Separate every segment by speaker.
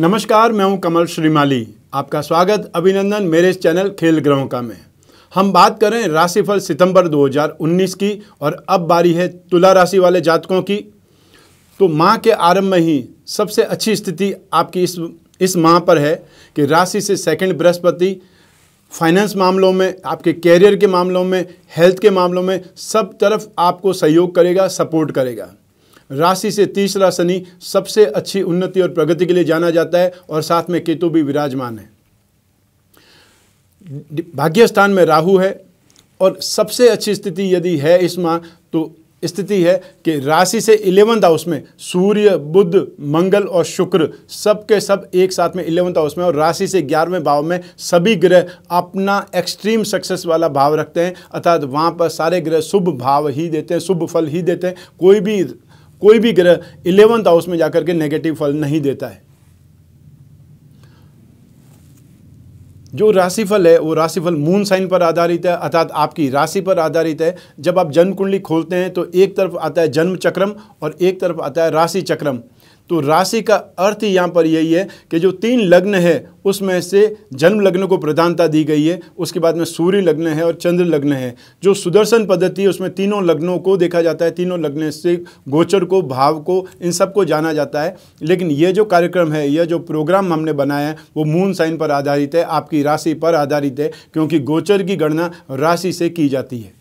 Speaker 1: नमस्कार मैं हूं कमल श्रीमाली आपका स्वागत अभिनंदन मेरे चैनल खेल ग्रहों का में हम बात करें राशिफल सितंबर 2019 की और अब बारी है तुला राशि वाले जातकों की तो माह के आरंभ में ही सबसे अच्छी स्थिति आपकी इस इस माह पर है कि राशि से सेकंड बृहस्पति फाइनेंस मामलों में आपके कैरियर के मामलों में हेल्थ के मामलों में सब तरफ आपको सहयोग करेगा सपोर्ट करेगा राशि से तीसरा शनि सबसे अच्छी उन्नति और प्रगति के लिए जाना जाता है और साथ में केतु भी विराजमान है भाग्य स्थान में राहु है और सबसे अच्छी स्थिति यदि है इस माह तो स्थिति है कि राशि से इलेवंथ हाउस में सूर्य बुध मंगल और शुक्र सबके सब एक साथ में इलेवंथ हाउस में और राशि से ग्यारहवें भाव में सभी ग्रह अपना एक्सट्रीम सक्सेस वाला भाव रखते हैं अर्थात वहाँ पर सारे ग्रह शुभ भाव ही देते हैं शुभ फल ही देते हैं कोई भी कोई भी ग्रह इलेवंथ हाउस में जाकर के नेगेटिव फल नहीं देता है जो राशिफल है वो राशिफल मून साइन पर आधारित है अर्थात आपकी राशि पर आधारित है जब आप जन्म कुंडली खोलते हैं तो एक तरफ आता है जन्म चक्रम और एक तरफ आता है राशि चक्रम तो राशि का अर्थ यहाँ पर यही है कि जो तीन लग्न है उसमें से जन्म लग्न को प्रधानता दी गई है उसके बाद में सूर्य लग्न है और चंद्र लग्न है जो सुदर्शन पद्धति है उसमें तीनों लग्नों को देखा जाता है तीनों लग्न से गोचर को भाव को इन सब को जाना जाता है लेकिन ये जो कार्यक्रम है यह जो प्रोग्राम हमने बनाया है वो मून साइन पर आधारित है आपकी राशि पर आधारित है क्योंकि गोचर की गणना राशि से की जाती है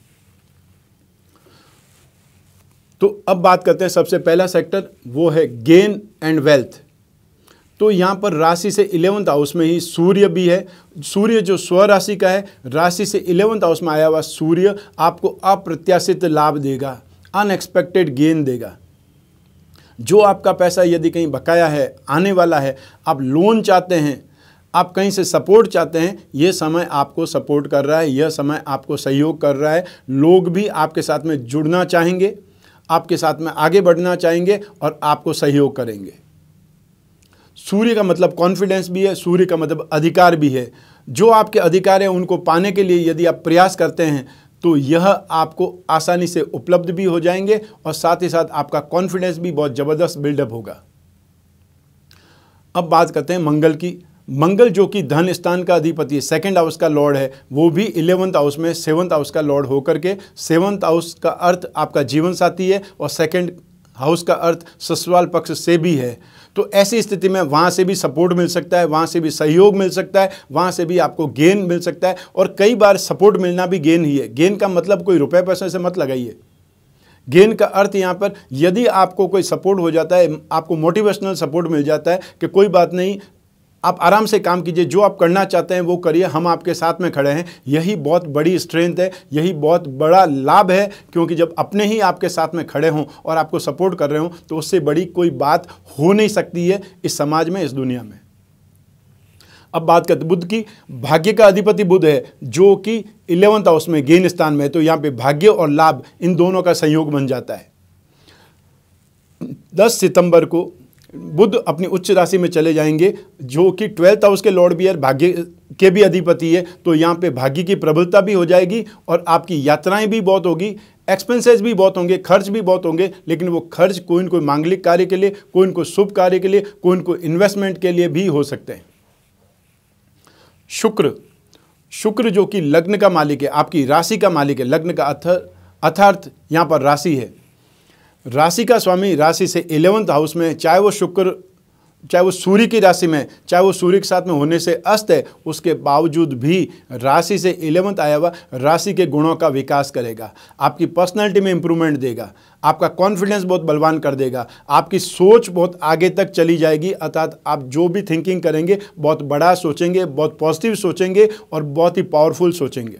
Speaker 1: तो अब बात करते हैं सबसे पहला सेक्टर वो है गेन एंड वेल्थ तो यहाँ पर राशि से इलेवंथ हाउस में ही सूर्य भी है सूर्य जो स्व राशि का है राशि से इलेवंथ हाउस में आया हुआ सूर्य आपको अप्रत्याशित लाभ देगा अनएक्सपेक्टेड गेन देगा जो आपका पैसा यदि कहीं बकाया है आने वाला है आप लोन चाहते हैं आप कहीं से सपोर्ट चाहते हैं यह समय आपको सपोर्ट कर रहा है यह समय आपको सहयोग कर रहा है लोग भी आपके साथ में जुड़ना चाहेंगे आपके साथ में आगे बढ़ना चाहेंगे और आपको सहयोग करेंगे सूर्य का मतलब कॉन्फिडेंस भी है सूर्य का मतलब अधिकार भी है जो आपके अधिकार हैं उनको पाने के लिए यदि आप प्रयास करते हैं तो यह आपको आसानी से उपलब्ध भी हो जाएंगे और साथ ही साथ आपका कॉन्फिडेंस भी बहुत ज़बरदस्त बिल्डअप होगा अब बात करते हैं मंगल की मंगल जो कि धन स्थान का अधिपति सेकंड हाउस का लॉर्ड है वो भी इलेवंथ हाउस में सेवंथ हाउस का लॉर्ड होकर के सेवंथ हाउस का अर्थ आपका जीवन साथी है और सेकंड हाउस का अर्थ ससुराल पक्ष से भी है तो ऐसी स्थिति में वहाँ से भी सपोर्ट मिल सकता है वहाँ से भी सहयोग मिल सकता है वहाँ से भी आपको गेन मिल सकता है और कई बार सपोर्ट मिलना भी गेन ही है गेन का मतलब कोई रुपये पैसे से मत लगाइए गेन का अर्थ यहाँ पर यदि आपको कोई सपोर्ट हो जाता है आपको मोटिवेशनल सपोर्ट मिल जाता है कि कोई बात नहीं आप आराम से काम कीजिए जो आप करना चाहते हैं वो करिए हम आपके साथ में खड़े हैं यही बहुत बड़ी स्ट्रेंथ है यही बहुत बड़ा लाभ है क्योंकि जब अपने ही आपके साथ में खड़े हों और आपको सपोर्ट कर रहे हों तो उससे बड़ी कोई बात हो नहीं सकती है इस समाज में इस दुनिया में अब बात करते बुद्ध की भाग्य का अधिपति बुद्ध है जो कि इलेवंथ हाउस में गेन स्थान में है तो यहाँ पे भाग्य और लाभ इन दोनों का संयोग बन जाता है 10 सितंबर को बुद्ध अपनी उच्च राशि में चले जाएंगे जो कि ट्वेल्थ हाउस के लॉर्ड भी है भाग्य के भी अधिपति है तो यहाँ पे भाग्य की प्रबलता भी हो जाएगी और आपकी यात्राएं भी बहुत होगी एक्सपेंसेस भी बहुत होंगे खर्च भी बहुत होंगे लेकिन वो खर्च कोई न कोई मांगलिक कार्य के लिए कोई न कोई शुभ कार्य के लिए कोई न कोई इन्वेस्टमेंट के लिए भी हो सकते हैं शुक्र शुक्र जो कि लग्न का मालिक है आपकी राशि का मालिक है लग्न का अथ अथार्थ यहाँ पर राशि है राशि का स्वामी राशि से इलेवंथ हाउस में चाहे वो शुक्र चाहे वो सूर्य की राशि में चाहे वो सूर्य के साथ में होने से अस्त है उसके बावजूद भी राशि से इलेवंथ आया हुआ राशि के गुणों का विकास करेगा आपकी पर्सनालिटी में इंप्रूवमेंट देगा आपका कॉन्फिडेंस बहुत बलवान कर देगा आपकी सोच बहुत आगे तक चली जाएगी अर्थात आप जो भी थिंकिंग करेंगे बहुत बड़ा सोचेंगे बहुत पॉजिटिव सोचेंगे और बहुत ही पावरफुल सोचेंगे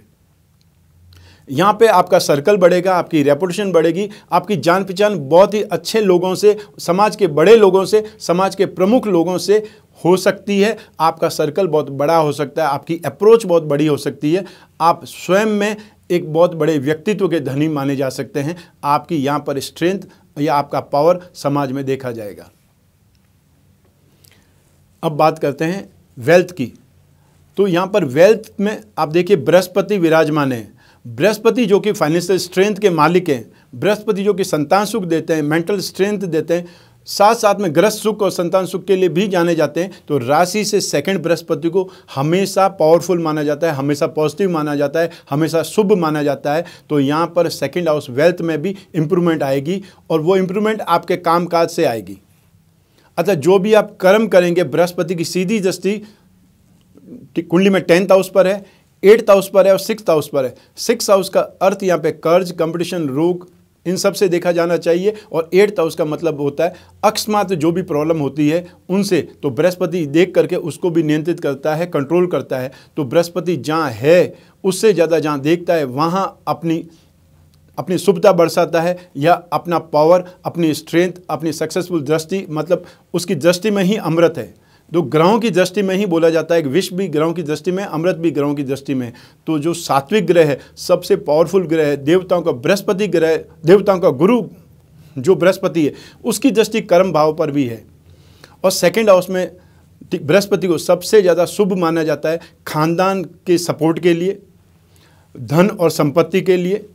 Speaker 1: यहाँ पे आपका सर्कल बढ़ेगा आपकी रेपुटेशन बढ़ेगी आपकी जान पहचान बहुत ही अच्छे लोगों से समाज के बड़े लोगों से समाज के प्रमुख लोगों से हो सकती है आपका सर्कल बहुत बड़ा हो सकता है आपकी अप्रोच बहुत बड़ी हो सकती है आप स्वयं में एक बहुत बड़े व्यक्तित्व के धनी माने जा सकते हैं आपकी यहाँ पर स्ट्रेंथ या आपका पावर समाज में देखा जाएगा अब बात करते हैं वेल्थ की तो यहाँ पर वेल्थ में आप देखिए बृहस्पति विराजमान है बृहस्पति जो कि फाइनेंशियल स्ट्रेंथ के मालिक हैं बृहस्पति जो कि संतान सुख देते हैं मेंटल स्ट्रेंथ देते हैं साथ साथ में ग्रस्त सुख और संतान सुख के लिए भी जाने जाते हैं तो राशि से सेकंड बृहस्पति को हमेशा पावरफुल माना जाता है हमेशा पॉजिटिव माना जाता है हमेशा शुभ माना जाता है तो यहाँ पर सेकंड हाउस वेल्थ में भी इम्प्रूवमेंट आएगी और वो इम्प्रूवमेंट आपके कामकाज से आएगी अच्छा जो भी आप कर्म करेंगे बृहस्पति की सीधी दृष्टि कुंडली में टेंथ हाउस पर है एट्थ हाउस पर है और सिक्स हाउस पर है सिक्स हाउस का अर्थ यहाँ पे कर्ज कंपटीशन रोग इन सब से देखा जाना चाहिए और एट्थ हाउस का मतलब होता है अकस्मात जो भी प्रॉब्लम होती है उनसे तो बृहस्पति देख करके उसको भी नियंत्रित करता है कंट्रोल करता है तो बृहस्पति जहाँ है उससे ज़्यादा जहाँ देखता है वहाँ अपनी अपनी शुभता बरसाता है या अपना पावर अपनी स्ट्रेंथ अपनी सक्सेसफुल दृष्टि मतलब उसकी दृष्टि में ही अमृत है तो ग्रहों की दृष्टि में ही बोला जाता है कि विश्व भी ग्रहों की दृष्टि में अमृत भी ग्रहों की दृष्टि में तो जो सात्विक ग्रह है सबसे पावरफुल ग्रह है देवताओं का बृहस्पति ग्रह देवताओं का गुरु जो बृहस्पति है उसकी दृष्टि कर्म भाव पर भी है और सेकेंड हाउस में बृहस्पति को सबसे ज़्यादा शुभ माना जाता है खानदान के सपोर्ट के लिए धन और संपत्ति के लिए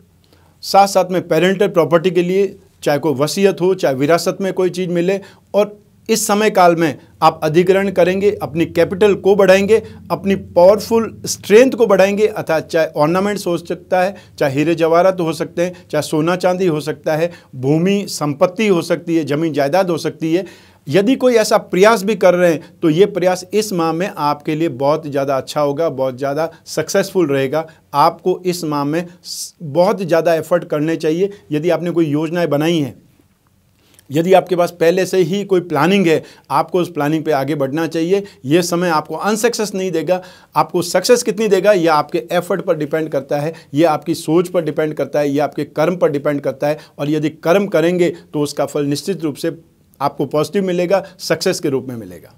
Speaker 1: साथ साथ में पेरेंटल प्रॉपर्टी के लिए चाहे कोई वसीयत हो चाहे विरासत में कोई चीज़ मिले और इस समय काल में आप अधिग्रहण करेंगे अपनी कैपिटल को बढ़ाएंगे अपनी पावरफुल स्ट्रेंथ को बढ़ाएंगे अर्थात चाहे ऑर्नामेंट्स हो सकता है चाहे हीरे जवाहरात हो सकते हैं चाहे सोना चांदी हो सकता है भूमि संपत्ति हो सकती है ज़मीन जायदाद हो सकती है यदि कोई ऐसा प्रयास भी कर रहे हैं तो ये प्रयास इस माह में आपके लिए बहुत ज़्यादा अच्छा होगा बहुत ज़्यादा सक्सेसफुल रहेगा आपको इस माह में बहुत ज़्यादा एफर्ट करने चाहिए यदि आपने कोई योजनाएं बनाई हैं यदि आपके पास पहले से ही कोई प्लानिंग है आपको उस प्लानिंग पे आगे बढ़ना चाहिए ये समय आपको अनसक्सेस नहीं देगा आपको सक्सेस कितनी देगा यह आपके एफर्ट पर डिपेंड करता है यह आपकी सोच पर डिपेंड करता है ये आपके कर्म पर डिपेंड करता है और यदि कर्म करेंगे तो उसका फल निश्चित रूप से आपको पॉजिटिव मिलेगा सक्सेस के रूप में मिलेगा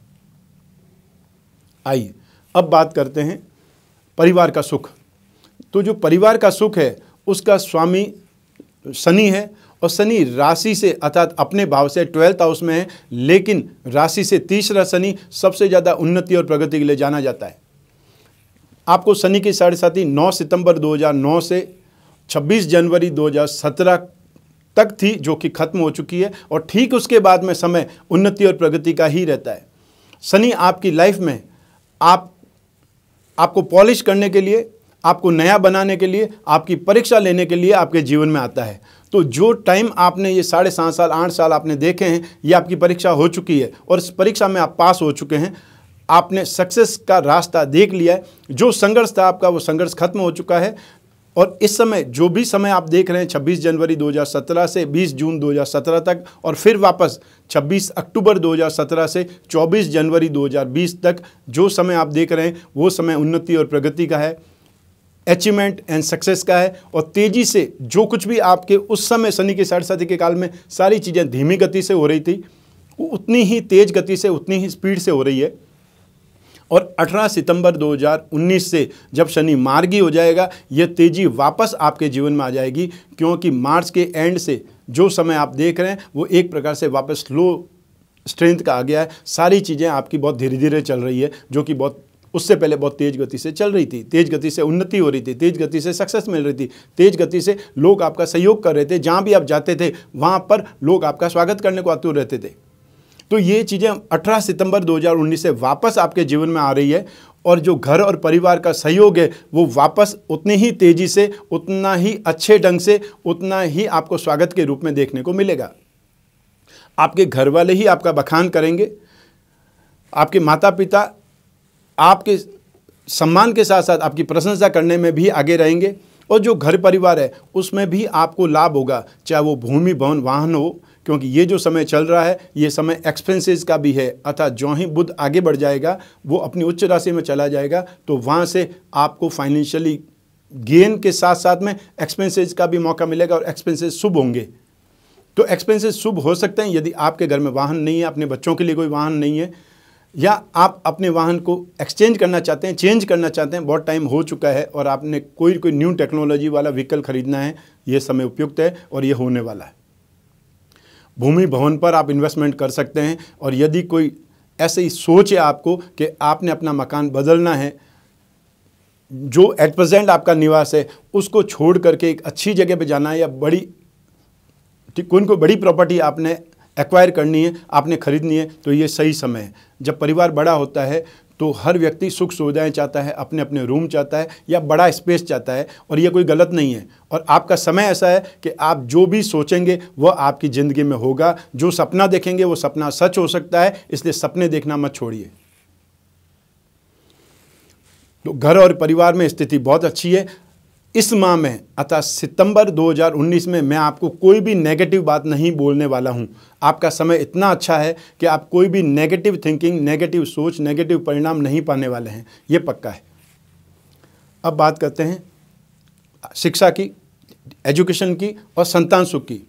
Speaker 1: आइए अब बात करते हैं परिवार का सुख तो जो परिवार का सुख है उसका स्वामी शनि है और शनि राशि से अर्थात अपने भाव से ट्वेल्थ हाउस में है लेकिन राशि से तीसरा शनि सबसे ज़्यादा उन्नति और प्रगति के लिए जाना जाता है आपको शनि की साढ़े साथी नौ सितंबर 2009 से 26 जनवरी 2017 तक थी जो कि खत्म हो चुकी है और ठीक उसके बाद में समय उन्नति और प्रगति का ही रहता है शनि आपकी लाइफ में आप आपको पॉलिश करने के लिए आपको नया बनाने के लिए आपकी परीक्षा लेने के लिए आपके जीवन में आता है तो जो टाइम आपने ये साढ़े सात साल आठ साल आपने देखे हैं ये आपकी परीक्षा हो चुकी है और इस परीक्षा में आप पास हो चुके हैं आपने सक्सेस का रास्ता देख लिया है जो संघर्ष था आपका वो संघर्ष खत्म हो चुका है और इस समय जो भी समय आप देख रहे हैं 26 जनवरी 2017 से 20 जून 2017 तक और फिर वापस 26 अक्टूबर 2017 से 24 जनवरी 2020 तक जो समय आप देख रहे हैं वो समय उन्नति और प्रगति का है अचीवमेंट एंड सक्सेस का है और तेज़ी से जो कुछ भी आपके उस समय शनि के साढ़े साथी के काल में सारी चीज़ें धीमी गति से हो रही थी उतनी ही तेज़ गति से उतनी ही स्पीड से हो रही है और 18 सितंबर 2019 से जब शनि मार्गी हो जाएगा यह तेज़ी वापस आपके जीवन में आ जाएगी क्योंकि मार्च के एंड से जो समय आप देख रहे हैं वो एक प्रकार से वापस स्लो स्ट्रेंथ का आ गया है सारी चीज़ें आपकी बहुत धीरे धीरे चल रही है जो कि बहुत उससे पहले बहुत तेज गति से चल रही थी तेज गति से उन्नति हो रही थी तेज गति से सक्सेस मिल रही थी तेज गति से लोग आपका सहयोग कर रहे थे जहाँ भी आप जाते थे वहाँ पर लोग आपका स्वागत करने को आतुर रहते थे तो ये चीज़ें 18 सितंबर 2019 से वापस आपके जीवन में आ रही है और जो घर और परिवार का सहयोग है वो वापस उतनी ही तेज़ी से उतना ही अच्छे ढंग से उतना ही आपको स्वागत के रूप में देखने को मिलेगा आपके घर वाले ही आपका बखान करेंगे आपके माता पिता आपके सम्मान के साथ साथ आपकी प्रशंसा करने में भी आगे रहेंगे और जो घर परिवार है उसमें भी आपको लाभ होगा चाहे वो भूमि भवन वाहन हो क्योंकि ये जो समय चल रहा है ये समय एक्सपेंसेस का भी है अर्थात जो ही बुद्ध आगे बढ़ जाएगा वो अपनी उच्च राशि में चला जाएगा तो वहाँ से आपको फाइनेंशियली गेन के साथ साथ में एक्सपेंसेस का भी मौका मिलेगा और एक्सपेंसेस शुभ होंगे तो एक्सपेंसेस शुभ हो सकते हैं यदि आपके घर में वाहन नहीं है अपने बच्चों के लिए कोई वाहन नहीं है या आप अपने वाहन को एक्सचेंज करना चाहते हैं चेंज करना चाहते हैं बहुत टाइम हो चुका है और आपने कोई कोई न्यू टेक्नोलॉजी वाला व्हीकल खरीदना है ये समय उपयुक्त है और ये होने वाला है भूमि भवन पर आप इन्वेस्टमेंट कर सकते हैं और यदि कोई ऐसे ही सोच है आपको कि आपने अपना मकान बदलना है जो एट प्रजेंट आपका निवास है उसको छोड़ करके एक अच्छी जगह पर जाना है या बड़ी कोई कोई बड़ी प्रॉपर्टी आपने एक्वायर करनी है आपने खरीदनी है तो ये सही समय है जब परिवार बड़ा होता है तो हर व्यक्ति सुख सुविधाएं चाहता है अपने अपने रूम चाहता है या बड़ा स्पेस चाहता है और ये कोई गलत नहीं है और आपका समय ऐसा है कि आप जो भी सोचेंगे वह आपकी ज़िंदगी में होगा जो सपना देखेंगे वो सपना सच हो सकता है इसलिए सपने देखना मत छोड़िए तो घर और परिवार में स्थिति बहुत अच्छी है इस माह में अतः सितंबर 2019 में मैं आपको कोई भी नेगेटिव बात नहीं बोलने वाला हूं आपका समय इतना अच्छा है कि आप कोई भी नेगेटिव थिंकिंग नेगेटिव सोच नेगेटिव परिणाम नहीं पाने वाले हैं ये पक्का है अब बात करते हैं शिक्षा की एजुकेशन की और संतान सुख की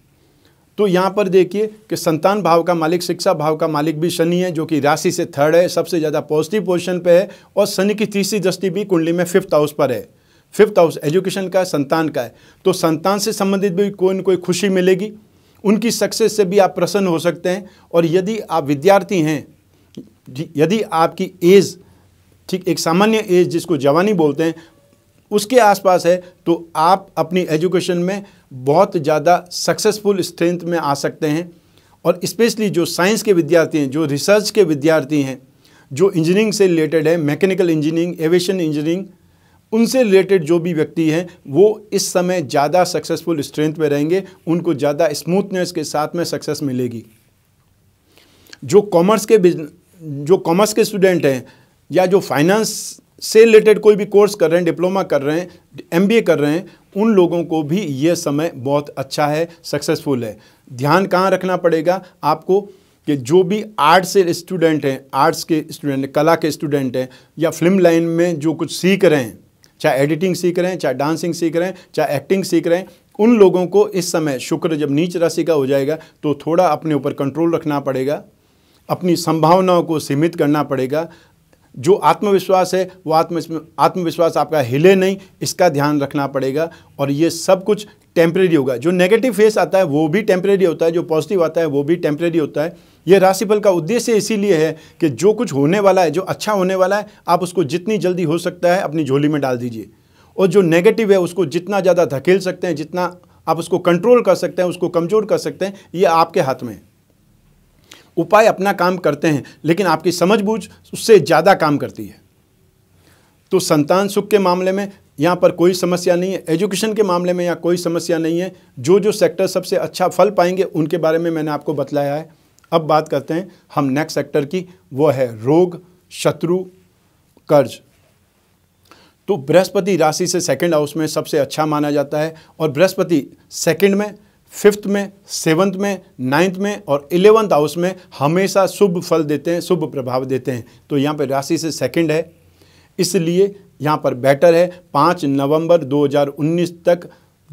Speaker 1: तो यहाँ पर देखिए कि संतान भाव का मालिक शिक्षा भाव का मालिक भी शनि है जो कि राशि से थर्ड है सबसे ज़्यादा पॉजिटिव पोजिशन पर है और शनि की तीसरी दृष्टि भी कुंडली में फिफ्थ हाउस पर है फिफ्थ हाउस एजुकेशन का है संतान का है तो संतान से संबंधित भी कोई ना कोई खुशी मिलेगी उनकी सक्सेस से भी आप प्रसन्न हो सकते हैं और यदि आप विद्यार्थी हैं यदि आपकी एज ठीक एक सामान्य एज जिसको जवानी बोलते हैं उसके आसपास है तो आप अपनी एजुकेशन में बहुत ज़्यादा सक्सेसफुल स्ट्रेंथ में आ सकते हैं और स्पेशली जो साइंस के विद्यार्थी हैं जो रिसर्च के विद्यार्थी हैं जो इंजीनियरिंग से रिलेटेड है मैकेनिकल इंजीनियरिंग एविएशन इंजीनियरिंग उनसे रिलेटेड जो भी व्यक्ति हैं वो इस समय ज़्यादा सक्सेसफुल स्ट्रेंथ में रहेंगे उनको ज़्यादा स्मूथनेस के साथ में सक्सेस मिलेगी जो कॉमर्स के जो कॉमर्स के स्टूडेंट हैं या जो फाइनेंस से रिलेटेड कोई भी कोर्स कर रहे हैं डिप्लोमा कर रहे हैं एमबीए कर रहे हैं उन लोगों को भी ये समय बहुत अच्छा है सक्सेसफुल है ध्यान कहाँ रखना पड़ेगा आपको कि जो भी आर्ट्स से स्टूडेंट हैं आर्ट्स के स्टूडेंट कला के स्टूडेंट हैं या फिल्म लाइन में जो कुछ सीख रहे हैं चाहे एडिटिंग सीख रहे हैं चाहे डांसिंग सीख रहे हैं चाहे एक्टिंग सीख रहे हैं उन लोगों को इस समय शुक्र जब नीच राशि का हो जाएगा तो थोड़ा अपने ऊपर कंट्रोल रखना पड़ेगा अपनी संभावनाओं को सीमित करना पड़ेगा जो आत्मविश्वास है वो आत्म आत्मविश्वास आपका हिले नहीं इसका ध्यान रखना पड़ेगा और ये सब कुछ टेम्परेरी होगा जो नेगेटिव फेस आता है वो भी टेम्परेरी होता है जो पॉजिटिव आता है वो भी टेम्परेरी होता है ये राशिफल का उद्देश्य इसीलिए है कि जो कुछ होने वाला है जो अच्छा होने वाला है आप उसको जितनी जल्दी हो सकता है अपनी झोली में डाल दीजिए और जो नेगेटिव है उसको जितना ज़्यादा धकेल सकते हैं जितना आप उसको कंट्रोल कर सकते हैं उसको कमज़ोर कर सकते हैं ये आपके हाथ में है उपाय अपना काम करते हैं लेकिन आपकी समझबूझ उससे ज़्यादा काम करती है तो संतान सुख के मामले में यहाँ पर कोई समस्या नहीं है एजुकेशन के मामले में यहाँ कोई समस्या नहीं है जो जो सेक्टर सबसे अच्छा फल पाएंगे उनके बारे में मैंने आपको बतलाया है अब बात करते हैं हम नेक्स्ट सेक्टर की वो है रोग शत्रु कर्ज तो बृहस्पति राशि से सेकंड हाउस में सबसे अच्छा माना जाता है और बृहस्पति सेकंड में फिफ्थ में सेवंथ में नाइन्थ में और इलेवंथ हाउस में हमेशा शुभ फल देते हैं शुभ प्रभाव देते हैं तो यहाँ पर राशि से सेकंड है इसलिए यहाँ पर बेटर है पाँच नवंबर 2019 तक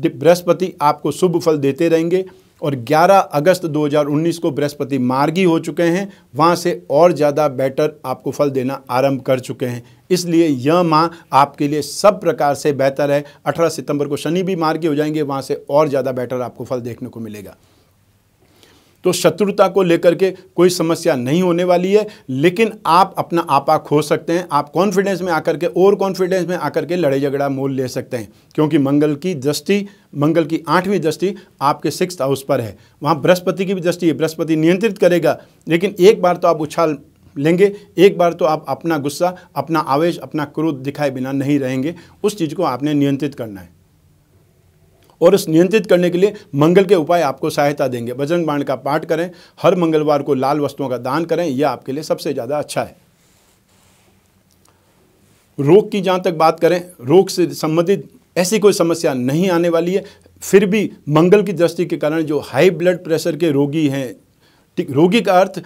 Speaker 1: बृहस्पति आपको शुभ फल देते रहेंगे और 11 अगस्त 2019 को बृहस्पति मार्गी हो चुके हैं वहाँ से और ज़्यादा बेटर आपको फल देना आरंभ कर चुके हैं इसलिए यह माह आपके लिए सब प्रकार से बेहतर है 18 सितंबर को शनि भी मार्गी हो जाएंगे वहाँ से और ज़्यादा बेटर आपको फल देखने को मिलेगा तो शत्रुता को लेकर के कोई समस्या नहीं होने वाली है लेकिन आप अपना आपा खो सकते हैं आप कॉन्फिडेंस में आकर के ओवर कॉन्फिडेंस में आकर के लड़ाई झगड़ा मोल ले सकते हैं क्योंकि मंगल की दृष्टि मंगल की आठवीं दृष्टि आपके सिक्स हाउस पर है वहाँ बृहस्पति की भी दृष्टि है बृहस्पति नियंत्रित करेगा लेकिन एक बार तो आप उछाल लेंगे एक बार तो आप अपना गुस्सा अपना आवेश अपना क्रोध दिखाए बिना नहीं रहेंगे उस चीज़ को आपने नियंत्रित करना है और इस नियंत्रित करने के लिए मंगल के उपाय आपको सहायता देंगे बजरंग बाण का पाठ करें हर मंगलवार को लाल वस्तुओं का दान करें यह आपके लिए सबसे ज़्यादा अच्छा है रोग की जहाँ तक बात करें रोग से संबंधित ऐसी कोई समस्या नहीं आने वाली है फिर भी मंगल की दृष्टि के कारण जो हाई ब्लड प्रेशर के रोगी हैं ठीक रोगी का अर्थ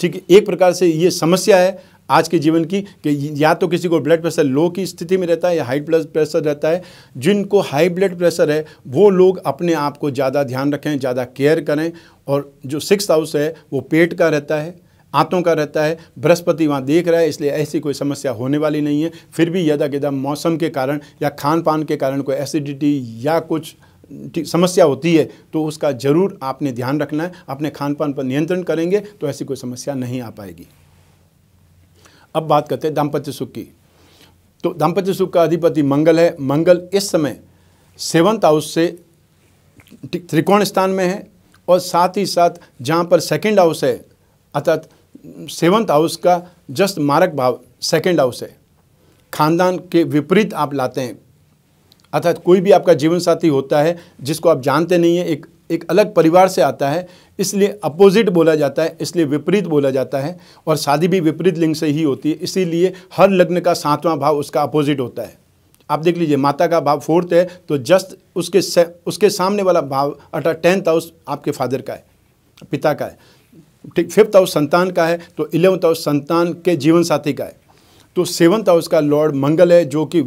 Speaker 1: ठीक एक प्रकार से ये समस्या है आज के जीवन की कि या तो किसी को ब्लड प्रेशर लो की स्थिति में रहता है या हाई ब्लड प्रेशर रहता है जिनको हाई ब्लड प्रेशर है वो लोग अपने आप को ज़्यादा ध्यान रखें ज़्यादा केयर करें और जो सिक्स हाउस है वो पेट का रहता है आंतों का रहता है बृहस्पति वहाँ देख रहा है इसलिए ऐसी कोई समस्या होने वाली नहीं है फिर भी यदा गदा मौसम के कारण या खान पान के कारण कोई एसिडिटी या कुछ समस्या होती है तो उसका ज़रूर आपने ध्यान रखना है अपने खान पान पर नियंत्रण करेंगे तो ऐसी कोई समस्या नहीं आ पाएगी अब बात करते हैं दाम्पत्य सुख की तो दाम्पत्य सुख का अधिपति मंगल है मंगल इस समय सेवंथ हाउस से त्रिकोण स्थान में है और साथ ही साथ जहाँ पर सेकेंड हाउस है अर्थात सेवंथ हाउस का जस्ट मारक भाव सेकेंड हाउस है खानदान के विपरीत आप लाते हैं अर्थात कोई भी आपका जीवन साथी होता है जिसको आप जानते नहीं है एक एक अलग परिवार से आता है इसलिए अपोजिट बोला जाता है इसलिए विपरीत बोला जाता है और शादी भी विपरीत लिंग से ही होती है इसीलिए हर लग्न का सातवां भाव उसका अपोजिट होता है आप देख लीजिए माता का भाव फोर्थ है तो जस्ट उसके उसके सामने वाला भाव अर्थात टेंथ हाउस आपके फादर का है पिता का है ठीक फिफ्थ हाउस संतान का है तो इलेवंथ हाउस संतान के जीवन साथी का है तो सेवन्थ हाउस का लॉर्ड मंगल है जो कि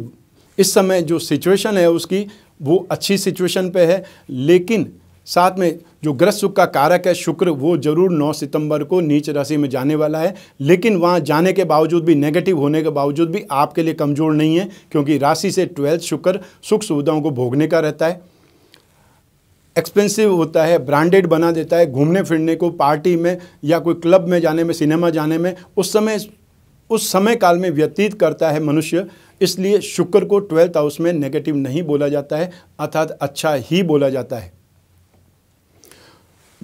Speaker 1: इस समय जो सिचुएशन है उसकी वो अच्छी सिचुएशन पे है लेकिन साथ में जो ग्रह सुख का कारक है शुक्र वो जरूर 9 सितंबर को नीच राशि में जाने वाला है लेकिन वहाँ जाने के बावजूद भी नेगेटिव होने के बावजूद भी आपके लिए कमज़ोर नहीं है क्योंकि राशि से ट्वेल्थ शुक्र सुख सुविधाओं को भोगने का रहता है एक्सपेंसिव होता है ब्रांडेड बना देता है घूमने फिरने को पार्टी में या कोई क्लब में जाने में सिनेमा जाने में उस समय उस समय काल में व्यतीत करता है मनुष्य इसलिए शुक्र को ट्वेल्थ हाउस में नेगेटिव नहीं बोला जाता है अर्थात अच्छा ही बोला जाता है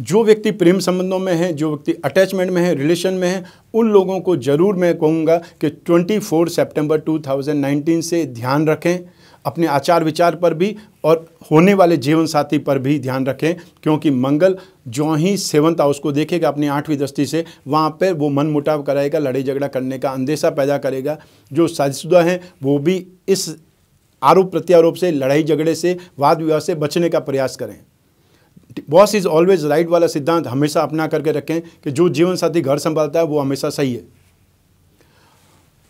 Speaker 1: जो व्यक्ति प्रेम संबंधों में है जो व्यक्ति अटैचमेंट में है रिलेशन में है उन लोगों को ज़रूर मैं कहूँगा कि 24 सितंबर 2019 से ध्यान रखें अपने आचार विचार पर भी और होने वाले जीवन साथी पर भी ध्यान रखें क्योंकि मंगल जो ही सेवंथ हाउस को देखेगा अपनी आठवीं दृष्टि से वहाँ पर वो मन मुटाव कराएगा लड़ाई झगड़ा करने का अंदेशा पैदा करेगा जो साजिशुदा हैं वो भी इस आरोप प्रत्यारोप से लड़ाई झगड़े से वाद विवाद से बचने का प्रयास करें बॉस इज़ ऑलवेज राइट वाला सिद्धांत हमेशा अपना करके रखें कि जो जीवन साथी घर संभालता है वो हमेशा सही है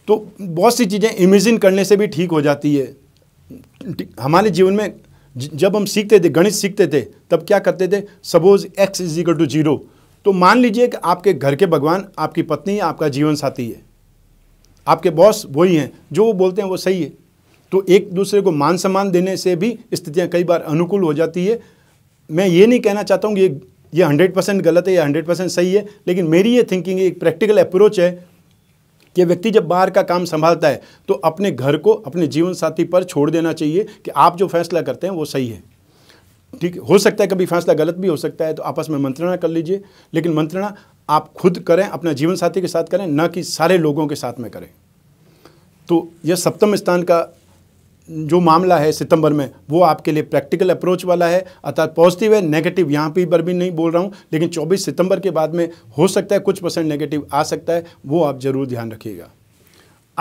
Speaker 1: तो बहुत सी चीज़ें इमेजिन करने से भी ठीक हो जाती है हमारे जीवन में जब हम सीखते थे गणित सीखते थे तब क्या करते थे suppose x is equal to zero तो मान लीजिए कि आपके घर के भगवान आपकी पत्नी आपका जीवन साथी है आपके बॉस वही हैं जो वो बोलते हैं वो सही है तो एक दूसरे को मान सम्मान देने से भी स्थितियाँ कई बार अनुकूल हो जाती है मैं ये नहीं कहना चाहता हूँ कि ये ये हंड्रेड परसेंट गलत है या हंड्रेड परसेंट सही है लेकिन मेरी ये थिंकिंग एक प्रैक्टिकल अप्रोच है कि व्यक्ति जब बाहर का काम संभालता है तो अपने घर को अपने जीवन साथी पर छोड़ देना चाहिए कि आप जो फैसला करते हैं वो सही है ठीक हो सकता है कभी फैसला गलत भी हो सकता है तो आपस में मंत्रणा कर लीजिए लेकिन मंत्रणा आप खुद करें अपना जीवन साथी के साथ करें ना कि सारे लोगों के साथ में करें तो यह सप्तम स्थान का जो मामला है सितंबर में वो आपके लिए प्रैक्टिकल अप्रोच वाला है अर्थात पॉजिटिव है नेगेटिव यहाँ पे पर भी नहीं बोल रहा हूँ लेकिन 24 सितंबर के बाद में हो सकता है कुछ परसेंट नेगेटिव आ सकता है वो आप ज़रूर ध्यान रखिएगा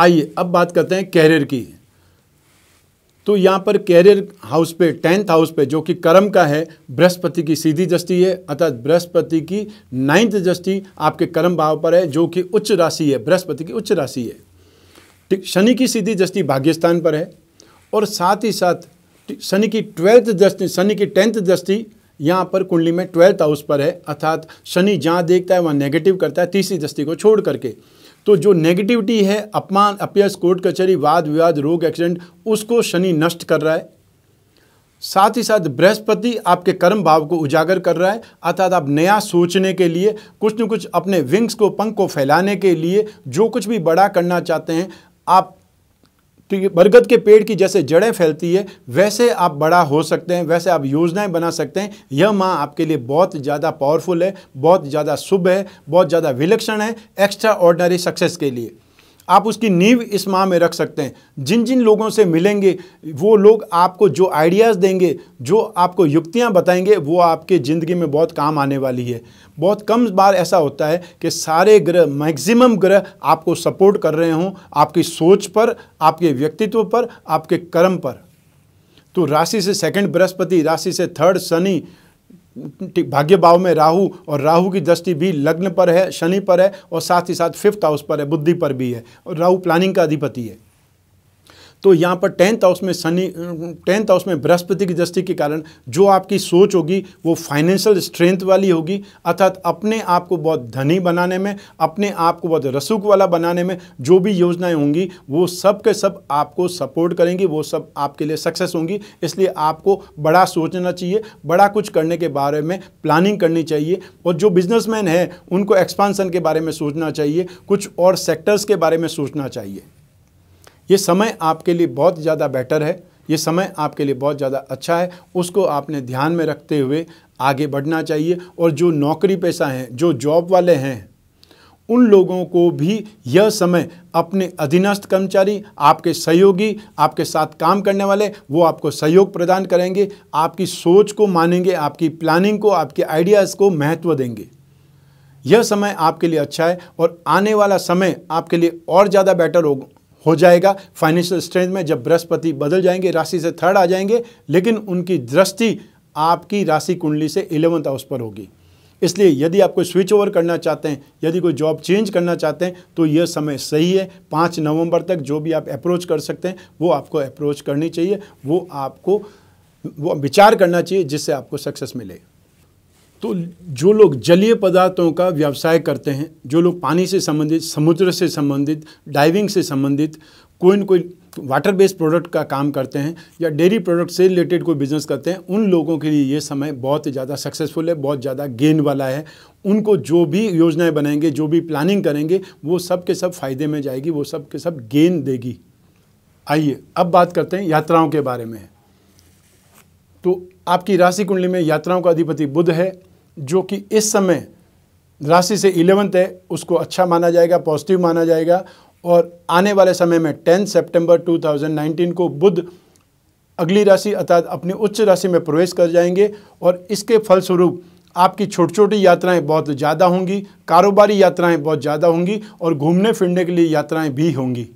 Speaker 1: आइए अब बात करते हैं कैरियर की तो यहाँ पर कैरियर हाउस पे टेंथ हाउस पे जो कि कर्म का है बृहस्पति की सीधी दृष्टि है अर्थात बृहस्पति की नाइन्थ दृष्टि आपके कर्म भाव पर है जो कि उच्च राशि है बृहस्पति की उच्च राशि है ठीक शनि की सीधी दृष्टि भाग्यस्थान पर है और साथ ही साथ शनि की ट्वेल्थ दृष्टि शनि की टेंथ दृष्टि यहाँ पर कुंडली में ट्वेल्थ हाउस पर है अर्थात शनि जहाँ देखता है वहाँ नेगेटिव करता है तीसरी दृष्टि को छोड़ करके तो जो नेगेटिविटी है अपमान अपयस कोर्ट कचहरी वाद विवाद रोग एक्सीडेंट उसको शनि नष्ट कर रहा है साथ ही साथ बृहस्पति आपके कर्म भाव को उजागर कर रहा है अर्थात आप नया सोचने के लिए कुछ न कुछ अपने विंग्स को पंख को फैलाने के लिए जो कुछ भी बड़ा करना चाहते हैं आप तो ये बरगद के पेड़ की जैसे जड़ें फैलती है वैसे आप बड़ा हो सकते हैं वैसे आप योजनाएं बना सकते हैं यह माँ आपके लिए बहुत ज़्यादा पावरफुल है बहुत ज़्यादा शुभ है बहुत ज़्यादा विलक्षण है एक्स्ट्रा ऑर्डनरी सक्सेस के लिए आप उसकी नींव इस माह में रख सकते हैं जिन जिन लोगों से मिलेंगे वो लोग आपको जो आइडियाज़ देंगे जो आपको युक्तियाँ बताएंगे वो आपके ज़िंदगी में बहुत काम आने वाली है बहुत कम बार ऐसा होता है कि सारे ग्रह मैक्सिमम ग्रह आपको सपोर्ट कर रहे हों आपकी सोच पर आपके व्यक्तित्व पर आपके कर्म पर तो राशि से सेकंड बृहस्पति राशि से थर्ड शनि भाग्य भाव में राहु और राहु की दृष्टि भी लग्न पर है शनि पर है और साथ ही साथ फिफ्थ हाउस पर है बुद्धि पर भी है और राहु प्लानिंग का अधिपति है तो यहाँ पर टेंथ हाउस में शनि टेंथ हाउस में बृहस्पति की दृष्टि के कारण जो आपकी सोच होगी वो फाइनेंशियल स्ट्रेंथ वाली होगी अर्थात अपने आप को बहुत धनी बनाने में अपने आप को बहुत रसूख वाला बनाने में जो भी योजनाएं होंगी वो सब के सब आपको सपोर्ट करेंगी वो सब आपके लिए सक्सेस होंगी इसलिए आपको बड़ा सोचना चाहिए बड़ा कुछ करने के बारे में प्लानिंग करनी चाहिए और जो बिजनेसमैन है उनको एक्सपांसन के बारे में सोचना चाहिए कुछ और सेक्टर्स के बारे में सोचना चाहिए ये समय आपके लिए बहुत ज़्यादा बेटर है ये समय आपके लिए बहुत ज़्यादा अच्छा है उसको आपने ध्यान में रखते हुए आगे बढ़ना चाहिए और जो नौकरी पेशा हैं जो जॉब वाले हैं उन लोगों को भी यह समय अपने अधीनस्थ कर्मचारी आपके सहयोगी आपके साथ काम करने वाले वो आपको सहयोग प्रदान करेंगे आपकी सोच को मानेंगे आपकी प्लानिंग को आपके आइडियाज़ को महत्व देंगे यह समय आपके लिए अच्छा है और आने वाला समय आपके लिए और ज़्यादा बेटर होगा हो जाएगा फाइनेंशियल स्ट्रेंथ में जब बृहस्पति बदल जाएंगे राशि से थर्ड आ जाएंगे लेकिन उनकी दृष्टि आपकी राशि कुंडली से इलेवंथ हाउस पर होगी इसलिए यदि आप कोई स्विच ओवर करना चाहते हैं यदि कोई जॉब चेंज करना चाहते हैं तो यह समय सही है पाँच नवंबर तक जो भी आप अप्रोच कर सकते हैं वो आपको अप्रोच करनी चाहिए वो आपको वो विचार करना चाहिए जिससे आपको सक्सेस मिले तो जो लोग जलीय पदार्थों का व्यवसाय करते हैं जो लोग पानी से संबंधित समुद्र से संबंधित डाइविंग से संबंधित कोई न कोई वाटर बेस्ड प्रोडक्ट का काम करते हैं या डेयरी प्रोडक्ट से रिलेटेड कोई बिजनेस करते हैं उन लोगों के लिए ये समय बहुत ज़्यादा सक्सेसफुल है बहुत ज़्यादा गेन वाला है उनको जो भी योजनाएं बनाएंगे जो भी प्लानिंग करेंगे वो सब के सब फायदे में जाएगी वो सब के सब गेन देगी आइए अब बात करते हैं यात्राओं के बारे में तो आपकी राशि कुंडली में यात्राओं का अधिपति बुध है जो कि इस समय राशि से इलेवंथ है उसको अच्छा माना जाएगा पॉजिटिव माना जाएगा और आने वाले समय में टेंथ सेप्टेम्बर टू को बुद्ध अगली राशि अर्थात अपनी उच्च राशि में प्रवेश कर जाएंगे और इसके फलस्वरूप आपकी छोटी छोटी यात्राएं बहुत ज़्यादा होंगी कारोबारी यात्राएं बहुत ज़्यादा होंगी और घूमने फिरने के लिए यात्राएं भी होंगी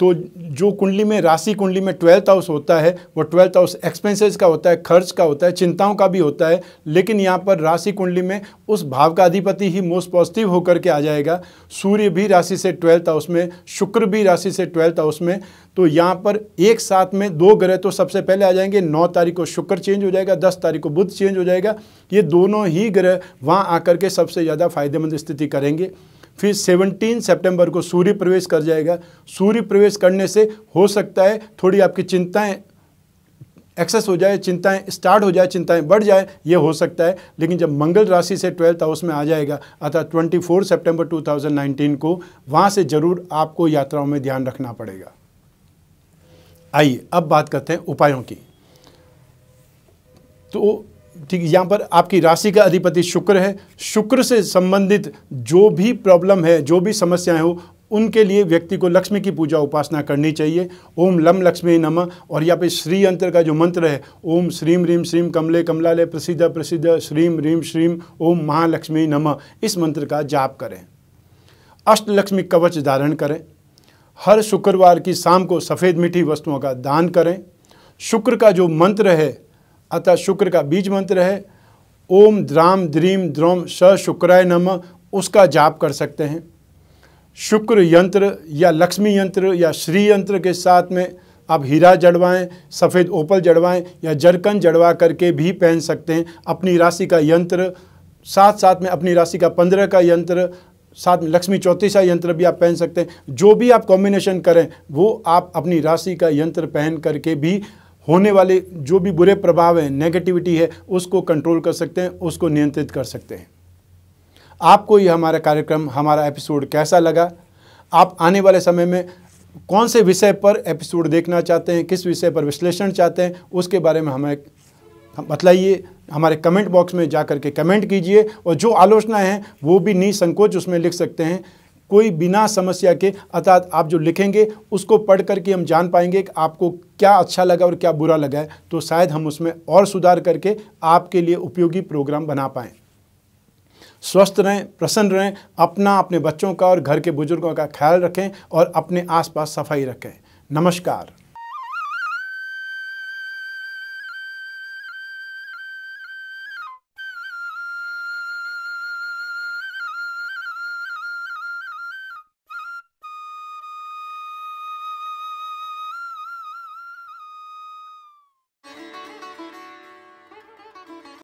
Speaker 1: तो जो कुंडली में राशि कुंडली में ट्वेल्थ हाउस होता है वो ट्वेल्थ हाउस एक्सपेंसेस का होता है खर्च का होता है चिंताओं का भी होता है लेकिन यहाँ पर राशि कुंडली में उस भाव का अधिपति ही मोस्ट पॉजिटिव होकर के आ जाएगा सूर्य भी राशि से ट्वेल्थ हाउस में शुक्र भी राशि से ट्वेल्थ हाउस में तो यहाँ पर एक साथ में दो ग्रह तो सबसे पहले आ जाएंगे नौ तारीख को शुक्र चेंज हो जाएगा दस तारीख को बुध चेंज हो जाएगा ये दोनों ही ग्रह वहाँ आकर के सबसे ज़्यादा फायदेमंद स्थिति करेंगे फिर 17 सितंबर को सूर्य प्रवेश कर जाएगा सूर्य प्रवेश करने से हो सकता है थोड़ी आपकी चिंताएं एक्सेस हो जाए चिंताएं स्टार्ट हो जाए चिंताएं बढ़ जाए ये हो सकता है लेकिन जब मंगल राशि से ट्वेल्थ हाउस में आ जाएगा अर्थात 24 सितंबर 2019 को वहाँ से ज़रूर आपको यात्राओं में ध्यान रखना पड़ेगा आइए अब बात करते हैं उपायों की तो ठीक यहाँ पर आपकी राशि का अधिपति शुक्र है शुक्र से संबंधित जो भी प्रॉब्लम है जो भी समस्याएं हो उनके लिए व्यक्ति को लक्ष्मी की पूजा उपासना करनी चाहिए ओम लम लक्ष्मी नम और यहाँ पे श्री अंतर का जो मंत्र है ओम श्रीम रीम श्रीम कमले कमलालय प्रसिद्ध प्रसिद्ध श्रीम रीम श्रीम ओम महालक्ष्मी नम इस मंत्र का जाप करें अष्टलक्ष्मी कवच धारण करें हर शुक्रवार की शाम को सफ़ेद मीठी वस्तुओं का दान करें शुक्र का जो मंत्र है अतः शुक्र का बीज मंत्र है ओम द्राम द्रीम द्रोम स शुक्राय नम उसका जाप कर सकते हैं शुक्र यंत्र या लक्ष्मी यंत्र या श्री यंत्र के साथ में आप हीरा जड़वाएं सफ़ेद ओपल जड़वाएं या जरकन जड़वा करके भी पहन सकते हैं अपनी राशि का यंत्र साथ साथ में अपनी राशि का पंद्रह का यंत्र साथ में लक्ष्मी चौतीसा यंत्र भी आप पहन सकते हैं जो भी आप कॉम्बिनेशन करें वो आप अपनी राशि का यंत्र पहन करके भी होने वाले जो भी बुरे प्रभाव हैं नेगेटिविटी है उसको कंट्रोल कर सकते हैं उसको नियंत्रित कर सकते हैं आपको ये हमारा कार्यक्रम हमारा एपिसोड कैसा लगा आप आने वाले समय में कौन से विषय पर एपिसोड देखना चाहते हैं किस विषय पर विश्लेषण चाहते हैं उसके बारे में हमें बतलाइए हमारे कमेंट बॉक्स में जा करके कमेंट कीजिए और जो आलोचनाएँ हैं वो भी निसंकोच उसमें लिख सकते हैं कोई बिना समस्या के अर्थात आप जो लिखेंगे उसको पढ़ करके हम जान पाएंगे कि आपको क्या अच्छा लगा और क्या बुरा लगा है तो शायद हम उसमें और सुधार करके आपके लिए उपयोगी प्रोग्राम बना पाएँ स्वस्थ रहें प्रसन्न रहें अपना अपने बच्चों का और घर के बुजुर्गों का ख्याल रखें और अपने आसपास सफाई रखें नमस्कार